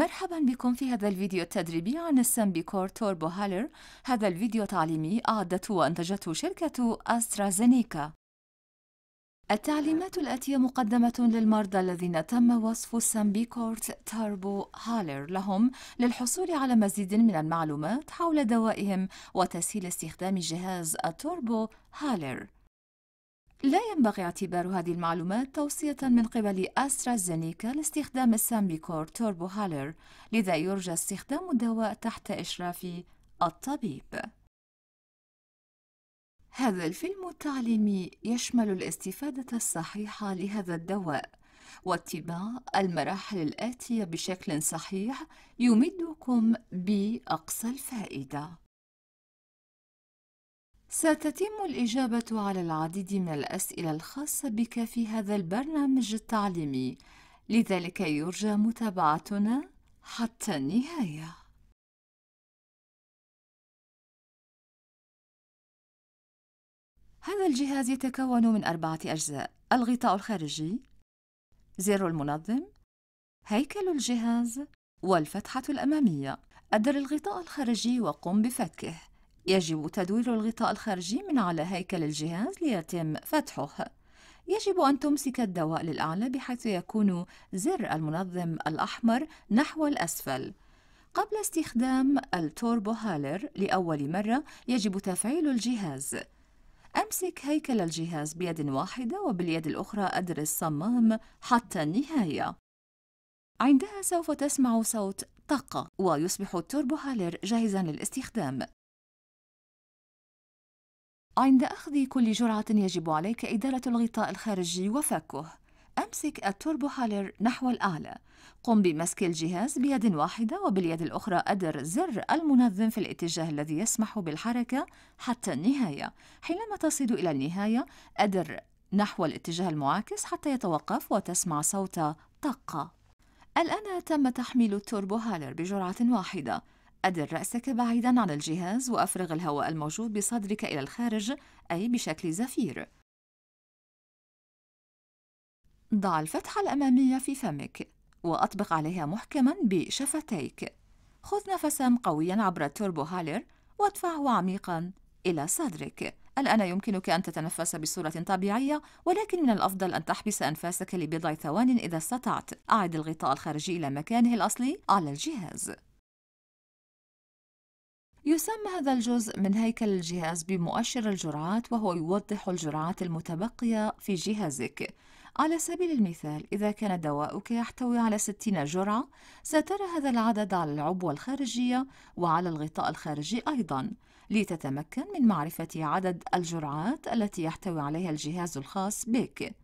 مرحبا بكم في هذا الفيديو التدريبي عن السمبيكور توربو هالر هذا الفيديو تعليمي أعدته وأنتجته شركة أسترازينيكا التعليمات الآتية مقدمة للمرضى الذين تم وصف السمبيكورت توربو هالر لهم للحصول على مزيد من المعلومات حول دوائهم وتسهيل استخدام جهاز التوربو هالر لا ينبغي اعتبار هذه المعلومات توصية من قبل أسترازينيكا لاستخدام السامبيكور توربو هالر لذا يرجى استخدام الدواء تحت إشراف الطبيب هذا الفيلم التعليمي يشمل الاستفادة الصحيحة لهذا الدواء واتباع المراحل الآتية بشكل صحيح يمدكم بأقصى الفائدة ستتم الإجابة على العديد من الأسئلة الخاصة بك في هذا البرنامج التعليمي لذلك يرجى متابعتنا حتى النهايه هذا الجهاز يتكون من أربعة أجزاء الغطاء الخارجي زر المنظم هيكل الجهاز والفتحة الأمامية أدر الغطاء الخارجي وقم بفكه يجب تدوير الغطاء الخارجي من على هيكل الجهاز ليتم فتحه يجب أن تمسك الدواء للأعلى بحيث يكون زر المنظم الأحمر نحو الأسفل قبل استخدام التوربو هالر لأول مرة يجب تفعيل الجهاز أمسك هيكل الجهاز بيد واحدة وباليد الأخرى أدر الصمام حتى النهاية عندها سوف تسمع صوت طقة ويصبح التوربو هالر جاهزا للاستخدام عند أخذ كل جرعة يجب عليك إدارة الغطاء الخارجي وفكه أمسك التوربو هالر نحو الأعلى قم بمسك الجهاز بيد واحدة وباليد الأخرى أدر زر المنظم في الاتجاه الذي يسمح بالحركة حتى النهاية حينما تصل إلى النهاية أدر نحو الاتجاه المعاكس حتى يتوقف وتسمع صوت طقة الآن تم تحميل التوربو هالر بجرعة واحدة أدر رأسك بعيدا عن الجهاز وأفرغ الهواء الموجود بصدرك إلى الخارج أي بشكل زفير ضع الفتحة الأمامية في فمك وأطبق عليها محكما بشفتيك خذ نفسا قويا عبر التوربو هالر وادفعه عميقا إلى صدرك الآن يمكنك أن تتنفس بصورة طبيعية ولكن من الأفضل أن تحبس أنفاسك لبضع ثوان إذا استطعت أعد الغطاء الخارجي إلى مكانه الأصلي على الجهاز يسمى هذا الجزء من هيكل الجهاز بمؤشر الجرعات وهو يوضح الجرعات المتبقية في جهازك على سبيل المثال إذا كان دواؤك يحتوي على 60 جرعة سترى هذا العدد على العبوة الخارجية وعلى الغطاء الخارجي أيضا لتتمكن من معرفة عدد الجرعات التي يحتوي عليها الجهاز الخاص بك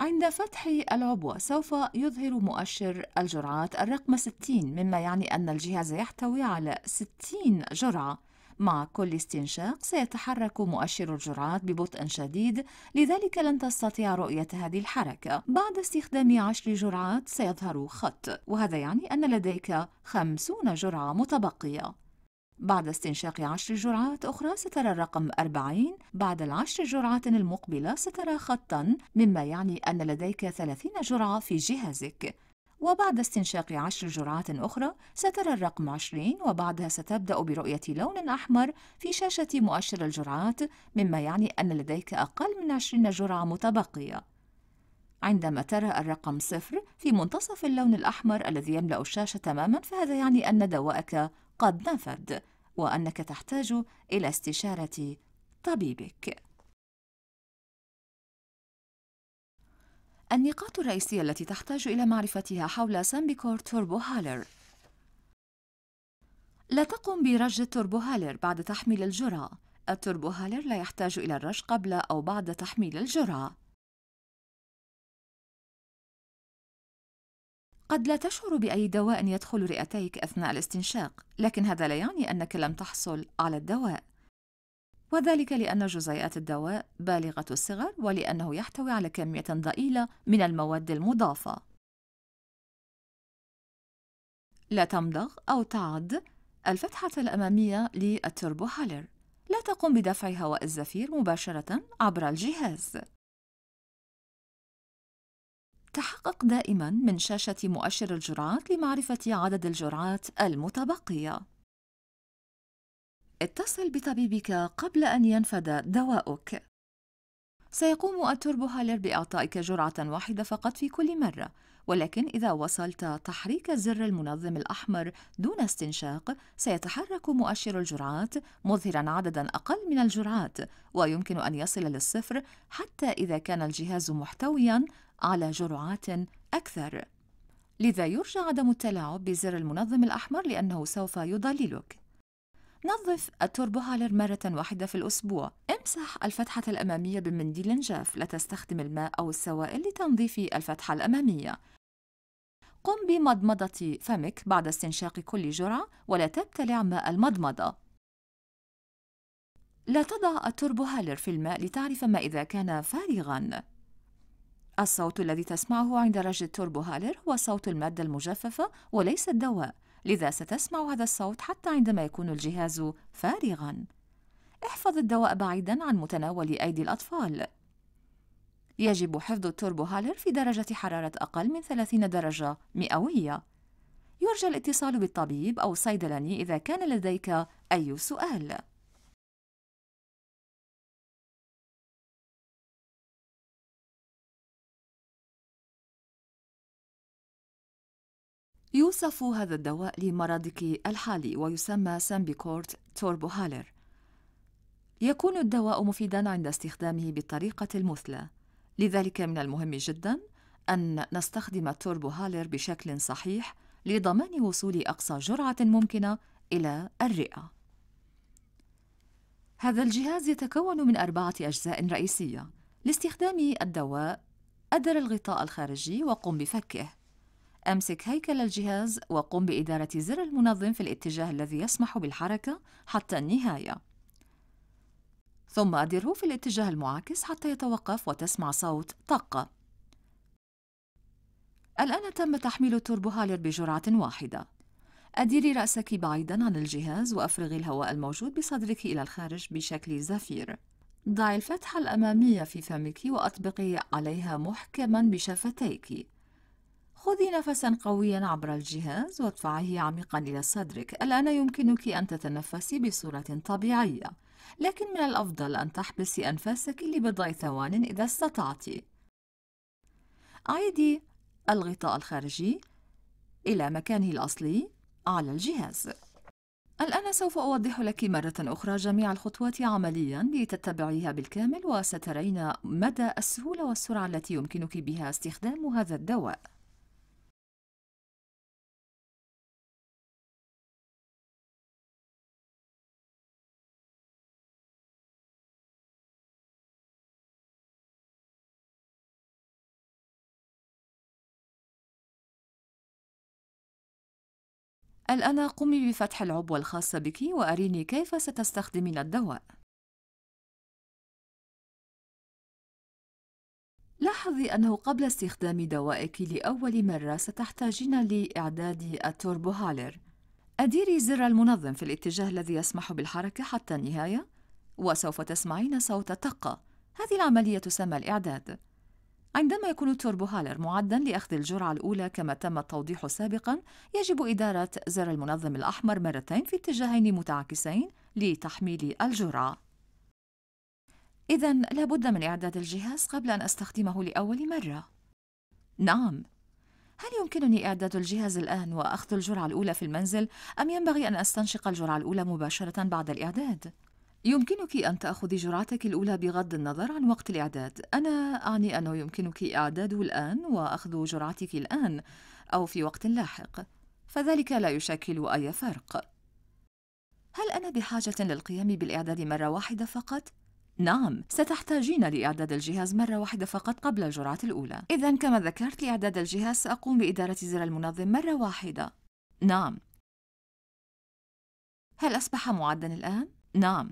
عند فتح العبوة سوف يظهر مؤشر الجرعات الرقم 60 مما يعني أن الجهاز يحتوي على 60 جرعة مع كل استنشاق سيتحرك مؤشر الجرعات ببطء شديد لذلك لن تستطيع رؤية هذه الحركة بعد استخدام عشر جرعات سيظهر خط وهذا يعني أن لديك خمسون جرعة متبقية بعد استنشاق عشر جرعات أخرى سترى الرقم 40 بعد العشر جرعات المقبلة سترى خطا مما يعني أن لديك 30 جرعة في جهازك وبعد استنشاق عشر جرعات أخرى سترى الرقم 20 وبعدها ستبدأ برؤية لون أحمر في شاشة مؤشر الجرعات مما يعني أن لديك أقل من 20 جرعة متبقية عندما ترى الرقم صفر في منتصف اللون الأحمر الذي يملأ الشاشة تماما فهذا يعني أن دواءك قد نفد وأنك تحتاج إلى استشارة طبيبك. النقاط الرئيسية التي تحتاج إلى معرفتها حول سامبيكور توربو هالر لا تقم برج التوربو هالر بعد تحميل الجرعة التوربو هالر لا يحتاج إلى الرش قبل أو بعد تحميل الجرعة قد لا تشعر بأي دواء يدخل رئتيك أثناء الاستنشاق، لكن هذا لا يعني أنك لم تحصل على الدواء. وذلك لأن جزيئات الدواء بالغة الصغر ولأنه يحتوي على كمية ضئيلة من المواد المضافة. لا تمضغ أو تعد الفتحة الأمامية هالر. لا تقم بدفع هواء الزفير مباشرة عبر الجهاز. تحقق دائما من شاشة مؤشر الجرعات لمعرفة عدد الجرعات المتبقية. اتصل بطبيبك قبل أن ينفد دواؤك. سيقوم التوربو هالر بإعطائك جرعة واحدة فقط في كل مرة، ولكن إذا وصلت تحريك زر المنظم الأحمر دون استنشاق، سيتحرك مؤشر الجرعات مظهرًا عددًا أقل من الجرعات، ويمكن أن يصل للصفر حتى إذا كان الجهاز محتويًا على جرعات أكثر لذا يرجى عدم التلاعب بزر المنظم الأحمر لأنه سوف يضللك نظف التوربو هالر مرة واحدة في الأسبوع امسح الفتحة الأمامية بمنديل جاف لا تستخدم الماء أو السوائل لتنظيف الفتحة الأمامية قم بمضمضة فمك بعد استنشاق كل جرعة ولا تبتلع ماء المضمضة لا تضع التوربو هالر في الماء لتعرف ما إذا كان فارغاً الصوت الذي تسمعه عند رج التوربو هالر هو صوت المادة المجففة وليس الدواء لذا ستسمع هذا الصوت حتى عندما يكون الجهاز فارغاً احفظ الدواء بعيداً عن متناول أيدي الأطفال يجب حفظ التوربو هالر في درجة حرارة أقل من 30 درجة مئوية يرجى الاتصال بالطبيب أو الصيدلاني إذا كان لديك أي سؤال يوصف هذا الدواء لمرضك الحالي ويسمى سامبيكورت توربوهالر يكون الدواء مفيدا عند استخدامه بالطريقة المثلى لذلك من المهم جدا أن نستخدم التوربوهالر بشكل صحيح لضمان وصول أقصى جرعة ممكنة إلى الرئة هذا الجهاز يتكون من أربعة أجزاء رئيسية لاستخدام الدواء أدر الغطاء الخارجي وقم بفكه أمسك هيكل الجهاز وقم بإدارة زر المنظم في الاتجاه الذي يسمح بالحركة حتى النهاية ثم أدره في الاتجاه المعاكس حتى يتوقف وتسمع صوت طقة الآن تم تحميل التوربو هالر بجرعة واحدة أديري رأسك بعيداً عن الجهاز وأفرغي الهواء الموجود بصدرك إلى الخارج بشكل زفير ضعي الفتحة الأمامية في فمك وأطبقي عليها محكماً بشفتيك خذي نفسا قويا عبر الجهاز وادفعيه عميقا إلى صدرك الآن يمكنك أن تتنفسي بصورة طبيعية لكن من الأفضل أن تحبسي أنفاسك لبضع ثوان إذا استطعت أعيدي الغطاء الخارجي إلى مكانه الأصلي على الجهاز الآن سوف أوضح لك مرة أخرى جميع الخطوات عمليا لتتبعيها بالكامل وسترين مدى السهولة والسرعة التي يمكنك بها استخدام هذا الدواء الآن قمي بفتح العبوة الخاصة بك وأريني كيف ستستخدمين الدواء لاحظي أنه قبل استخدام دوائك لأول مرة ستحتاجين لإعداد التوربو هالر أديري زر المنظم في الاتجاه الذي يسمح بالحركة حتى النهاية وسوف تسمعين صوت التقة هذه العملية تسمى الإعداد عندما يكون التوربوهالر معدا لأخذ الجرعة الأولى كما تم التوضيح سابقا يجب إدارة زر المنظم الأحمر مرتين في اتجاهين متعاكسين لتحميل الجرعة إذا لابد من إعداد الجهاز قبل أن أستخدمه لأول مرة نعم هل يمكنني إعداد الجهاز الآن وأخذ الجرعة الأولى في المنزل أم ينبغي أن أستنشق الجرعة الأولى مباشرة بعد الإعداد؟ يمكنك أن تأخذي جرعتك الأولى بغض النظر عن وقت الإعداد أنا أعني أنه يمكنك إعداده الآن وأخذ جرعتك الآن أو في وقت لاحق فذلك لا يشكل أي فرق هل أنا بحاجة للقيام بالإعداد مرة واحدة فقط؟ نعم، ستحتاجين لإعداد الجهاز مرة واحدة فقط قبل الجرعة الأولى. إذا كما ذكرت لإعداد الجهاز سأقوم بإدارة زر المنظم مرة واحدة. نعم. هل أصبح معدا الآن؟ نعم.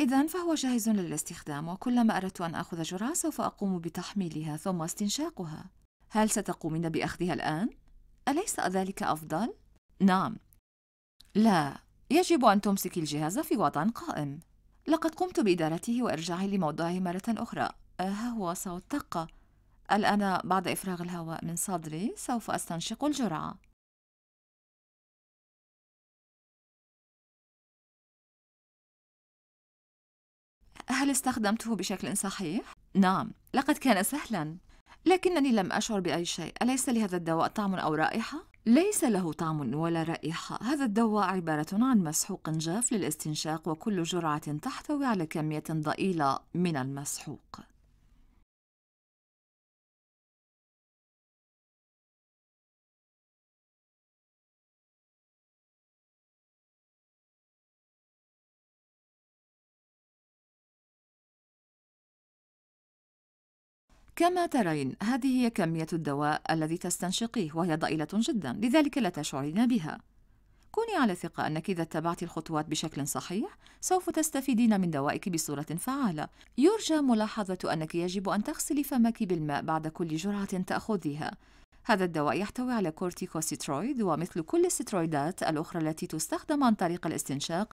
إذا فهو جاهز للاستخدام وكلما أردت أن آخذ جرعة سوف أقوم بتحميلها ثم استنشاقها هل ستقومين بأخذها الآن؟ أليس ذلك أفضل؟ نعم لا يجب أن تمسك الجهاز في وضع قائم لقد قمت بإدارته وإرجاعه لموضعه مرة أخرى آه، ها هو صوت تقة الآن بعد إفراغ الهواء من صدري سوف أستنشق الجرعة هل استخدمته بشكل صحيح؟ نعم لقد كان سهلا لكنني لم أشعر بأي شيء أليس لهذا الدواء طعم أو رائحة؟ ليس له طعم ولا رائحة هذا الدواء عبارة عن مسحوق جاف للاستنشاق وكل جرعة تحتوي على كمية ضئيلة من المسحوق كما ترين هذه هي كمية الدواء الذي تستنشقيه وهي ضئيلة جدا لذلك لا تشعرين بها كوني على ثقة أنك إذا اتبعت الخطوات بشكل صحيح سوف تستفيدين من دوائك بصورة فعالة يرجى ملاحظة أنك يجب أن تغسلي فمك بالماء بعد كل جرعة تأخذيها هذا الدواء يحتوي على كورتيكوسترويد ومثل كل السترويدات الأخرى التي تستخدم عن طريق الاستنشاق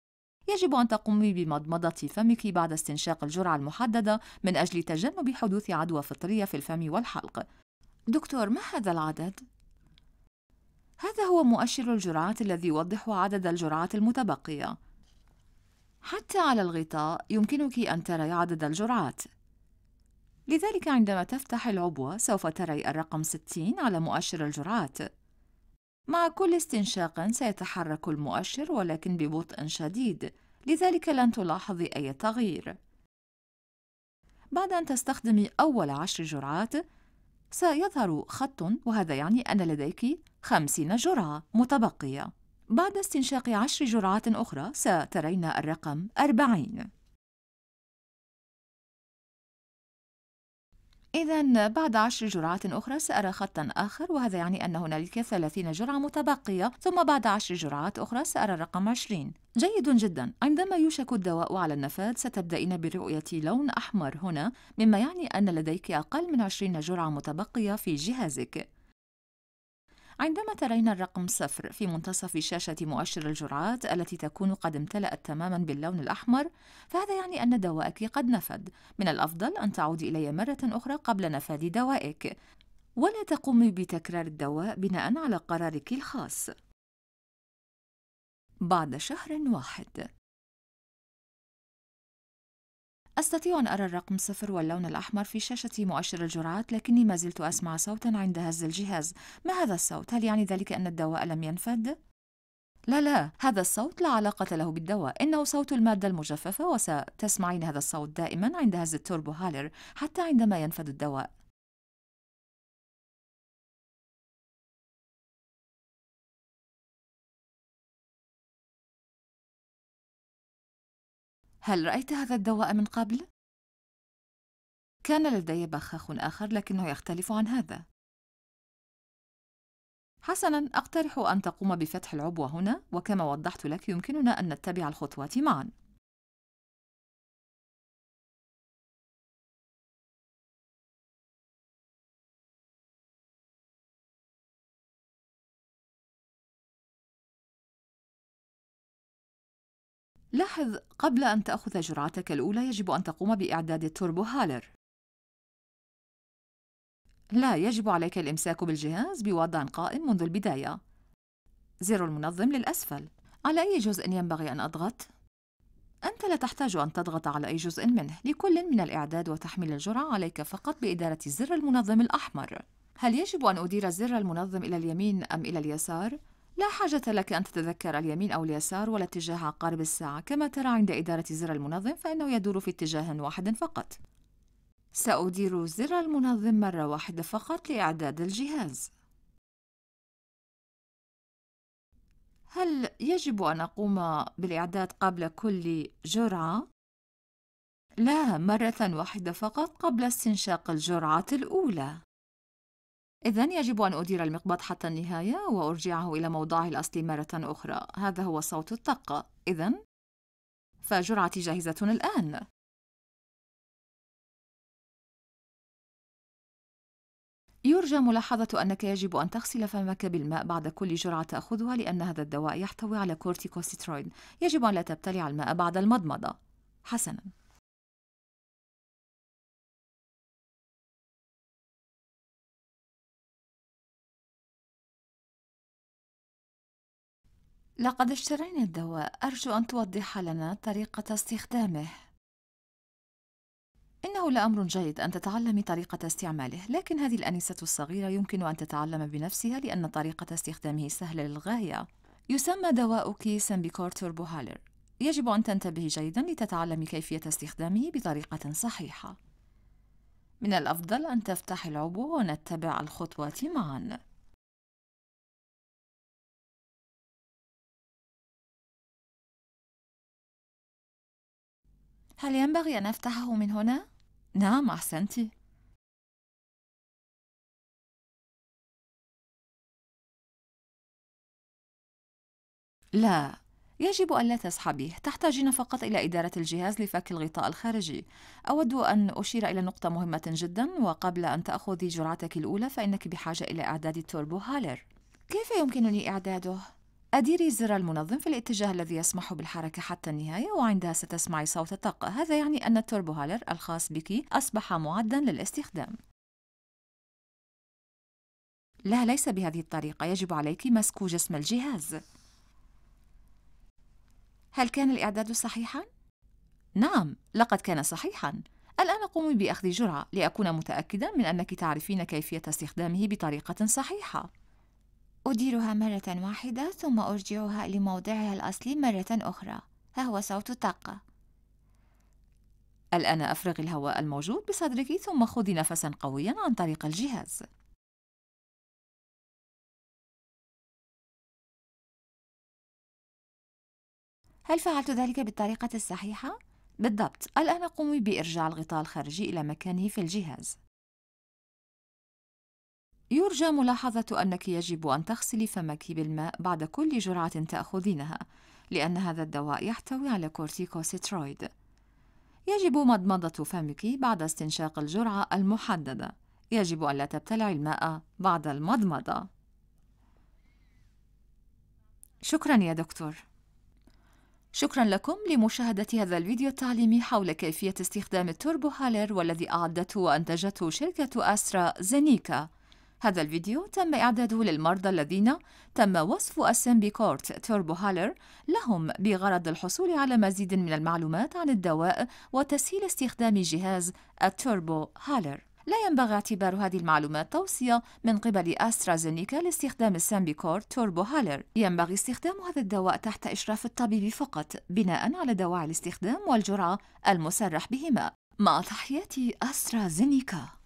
يجب أن تقومي بمضمضة فمك بعد استنشاق الجرعة المحددة من أجل تجنب حدوث عدوى فطرية في الفم والحلق. دكتور ما هذا العدد؟ هذا هو مؤشر الجرعات الذي يوضح عدد الجرعات المتبقية. حتى على الغطاء يمكنك أن تري عدد الجرعات. لذلك عندما تفتح العبوة سوف تري الرقم 60 على مؤشر الجرعات. مع كل استنشاق سيتحرك المؤشر ولكن ببطء شديد لذلك لن تلاحظي أي تغيير بعد أن تستخدمي أول عشر جرعات سيظهر خط وهذا يعني أن لديك خمسين جرعة متبقية بعد استنشاق عشر جرعات أخرى سترين الرقم أربعين إذا بعد عشر جرعات أخرى سأرى خطا آخر وهذا يعني أن هنالك 30 جرعة متبقية ثم بعد عشر جرعات أخرى سأرى الرقم 20 جيد جدا عندما يوشك الدواء على النفاذ ستبدأين برؤية لون أحمر هنا مما يعني أن لديك أقل من 20 جرعة متبقية في جهازك عندما ترين الرقم صفر في منتصف شاشة مؤشر الجرعات التي تكون قد امتلأت تماما باللون الأحمر فهذا يعني أن دوائك قد نفد من الأفضل أن تعود إلي مرة أخرى قبل نفاد دوائك ولا تقومي بتكرار الدواء بناء على قرارك الخاص بعد شهر واحد أستطيع أن أرى الرقم صفر واللون الأحمر في شاشة مؤشر الجرعات لكني ما زلت أسمع صوتا عند هز الجهاز ما هذا الصوت؟ هل يعني ذلك أن الدواء لم ينفد؟ لا لا هذا الصوت لا علاقة له بالدواء إنه صوت المادة المجففة وستسمعين هذا الصوت دائما عند هز التوربو هالر حتى عندما ينفد الدواء هل رأيت هذا الدواء من قبل؟ كان لدي بخاخ آخر لكنه يختلف عن هذا. حسناً، أقترح أن تقوم بفتح العبوة هنا، وكما وضحت لك يمكننا أن نتبع الخطوات معاً. لاحظ قبل أن تأخذ جرعتك الأولى يجب أن تقوم بإعداد التوربو هالر لا يجب عليك الإمساك بالجهاز بوضع قائم منذ البداية زر المنظم للأسفل على أي جزء ينبغي أن أضغط؟ أنت لا تحتاج أن تضغط على أي جزء منه لكل من الإعداد وتحميل الجرعة عليك فقط بإدارة زر المنظم الأحمر هل يجب أن أدير زر المنظم إلى اليمين أم إلى اليسار؟ لا حاجة لك أن تتذكر اليمين أو اليسار ولا اتجاه عقارب الساعة كما ترى عند إدارة زر المنظم فإنه يدور في اتجاه واحد فقط سأدير زر المنظم مرة واحدة فقط لإعداد الجهاز هل يجب أن أقوم بالإعداد قبل كل جرعة؟ لا، مرة واحدة فقط قبل استنشاق الجرعة الأولى إذا يجب أن أدير المقبض حتى النهاية وأرجعه إلى موضعه الأصلي مرة أخرى هذا هو صوت الطقة إذا فجرعتي جاهزة الآن يرجى ملاحظة أنك يجب أن تغسل فمك بالماء بعد كل جرعة تأخذها لأن هذا الدواء يحتوي على كورتيكوستيرويد يجب أن لا تبتلع الماء بعد المضمضة حسناً لقد اشترينا الدواء أرجو أن توضح لنا طريقة استخدامه إنه لأمر جيد أن تتعلم طريقة استعماله لكن هذه الأنسة الصغيرة يمكن أن تتعلم بنفسها لأن طريقة استخدامه سهلة للغاية يسمى دواؤك سمبيكور بوهالر يجب أن تنتبه جيدا لتتعلم كيفية استخدامه بطريقة صحيحة من الأفضل أن تفتح العبوة ونتبع الخطوات معاً هل ينبغي أن أفتحه من هنا؟ نعم أحسنتِ لا يجب ألا تسحبيه تحتاجين فقط إلى إدارة الجهاز لفك الغطاء الخارجي أود أن أشير إلى نقطة مهمة جدا وقبل أن تأخذي جرعتك الأولى فإنك بحاجة إلى إعداد التوربو هالر كيف يمكنني إعداده؟ أديري زر المنظم في الاتجاه الذي يسمح بالحركة حتى النهاية وعندها ستسمعي صوت الطاقة هذا يعني أن التوربو هالر الخاص بك أصبح معدا للاستخدام لا ليس بهذه الطريقة يجب عليك مسك جسم الجهاز هل كان الإعداد صحيحا؟ نعم لقد كان صحيحا الآن قومي بأخذ جرعة لأكون متأكدا من أنك تعرفين كيفية استخدامه بطريقة صحيحة أديرها مرة واحدة ثم أرجعها لموضعها الأصلي مرة أخرى ها هو صوت الطاقة الآن أفرغ الهواء الموجود بصدرك ثم خذي نفسا قويا عن طريق الجهاز هل فعلت ذلك بالطريقة الصحيحة؟ بالضبط الآن قومي بإرجاع الغطاء الخارجي إلى مكانه في الجهاز يرجى ملاحظة أنك يجب أن تغسلي فمك بالماء بعد كل جرعة تأخذينها، لأن هذا الدواء يحتوي على كورتيكوسترويد يجب مضمضة فمك بعد استنشاق الجرعة المحددة. يجب أن لا تبتلعي الماء بعد المضمضة. شكرا يا دكتور. شكرا لكم لمشاهدة هذا الفيديو التعليمي حول كيفية استخدام التوربو هالر والذي أعدته وأنتجته شركة أسترا زينيكا. هذا الفيديو تم إعداده للمرضى الذين تم وصف السمبيكورت توربو هالر لهم بغرض الحصول على مزيد من المعلومات عن الدواء وتسهيل استخدام جهاز التوربو هالر لا ينبغي اعتبار هذه المعلومات توصية من قبل أسترازينيكا لاستخدام السامبيكور توربو هالر ينبغي استخدام هذا الدواء تحت إشراف الطبيب فقط بناء على دواعي الاستخدام والجرعة المسرح بهما مع تحياتي أسترازينيكا